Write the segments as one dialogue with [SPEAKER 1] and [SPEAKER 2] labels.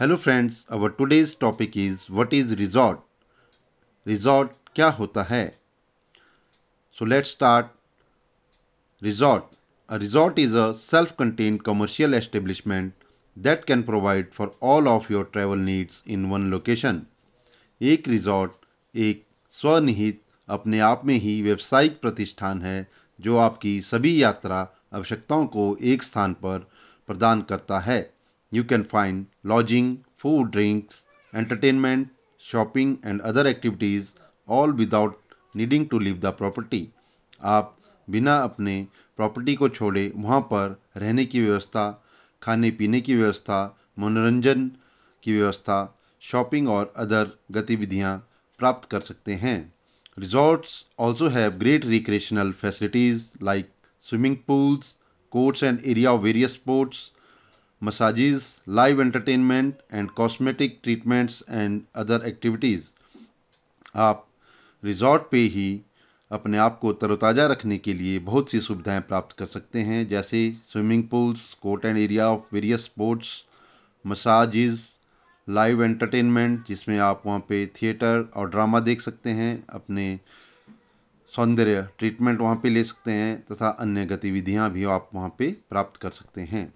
[SPEAKER 1] Hello friends our today's topic is what is resort resort क्या होता है so let's start resort a resort is a self contained commercial establishment that can provide for all of your travel needs in one location एक resort एक स्वनिहित अपने आप में ही व्यावसायिक प्रतिष्ठान है जो आपकी सभी यात्रा आवश्यकताओं को एक स्थान पर प्रदान करता है you can find lodging, food, drinks, entertainment, shopping and other activities all without needing to leave the property आप बिना अपने प्रॉपर्टी को छोड़े वहाँ पर रहने की व्यवस्था खाने पीने की व्यवस्था मनोरंजन की व्यवस्था शॉपिंग और अदर गतिविधियाँ प्राप्त कर सकते हैं resorts also have great recreational facilities like swimming pools courts and area of various sports massages, live entertainment and cosmetic treatments and other activities. आप रिजॉर्ट पे ही अपने आप को तरोताज़ा रखने के लिए बहुत सी सुविधाएं प्राप्त कर सकते हैं जैसे swimming pools court and area of various sports massages live entertainment जिसमें आप वहाँ पे थिएटर और ड्रामा देख सकते हैं अपने सौंदर्य ट्रीटमेंट वहाँ पे ले सकते हैं तथा अन्य गतिविधियाँ भी आप वहाँ पे प्राप्त कर सकते हैं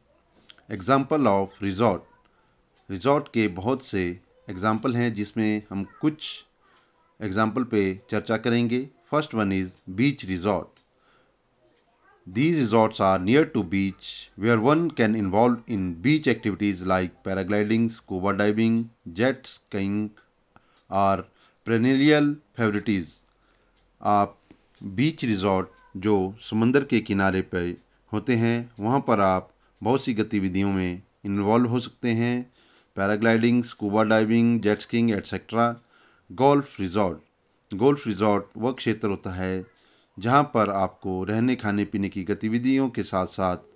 [SPEAKER 1] एग्ज़ाम्पल ऑफ रिजॉर्ट रिजॉर्ट के बहुत से एग्ज़ाम्पल हैं जिसमें हम कुछ एग्ज़ाम्पल पे चर्चा करेंगे first one is beach resort these resorts are near to beach where one can involve in beach activities like paragliding scuba diving jet skiing are perennial favourites आप बीच रिजॉर्ट जो समंदर के किनारे पर होते हैं वहाँ पर आप बहुत सी गतिविधियों में इन्वॉल्व हो सकते हैं paragliding scuba diving jet skiing etcetera golf resort golf resort वह क्षेत्र होता है जहाँ पर आपको रहने खाने पीने की गतिविधियों के साथ साथ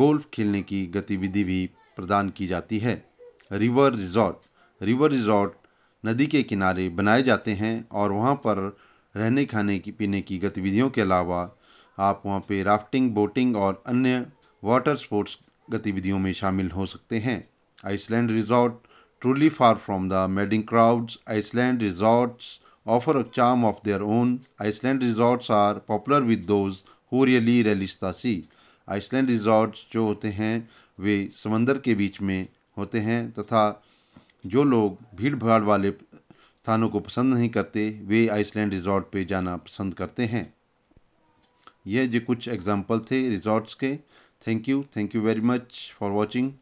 [SPEAKER 1] गोल्फ खेलने की गतिविधि भी प्रदान की जाती है रिवर रिजॉर्ट रिवर रिजॉर्ट नदी के किनारे बनाए जाते हैं और वहाँ पर रहने खाने की पीने की गतिविधियों के अलावा आप वहाँ पे राफ्टिंग बोटिंग और अन्य वाटर स्पोर्ट्स गतिविधियों में शामिल हो सकते हैं island resort truly far from the madding crowds island resorts offer a of their own island resorts are popular with those those really really relish the resorts जो होते हैं वे समंदर के बीच में होते हैं तथा जो लोग भीड़ भाड़ वाले स्थानों को पसंद नहीं करते वे आइसलैंड रिजॉर्ट पे जाना पसंद करते हैं यह जो कुछ एग्जाम्पल थे रिजॉर्ट्स के Thank you. Thank you very much for watching.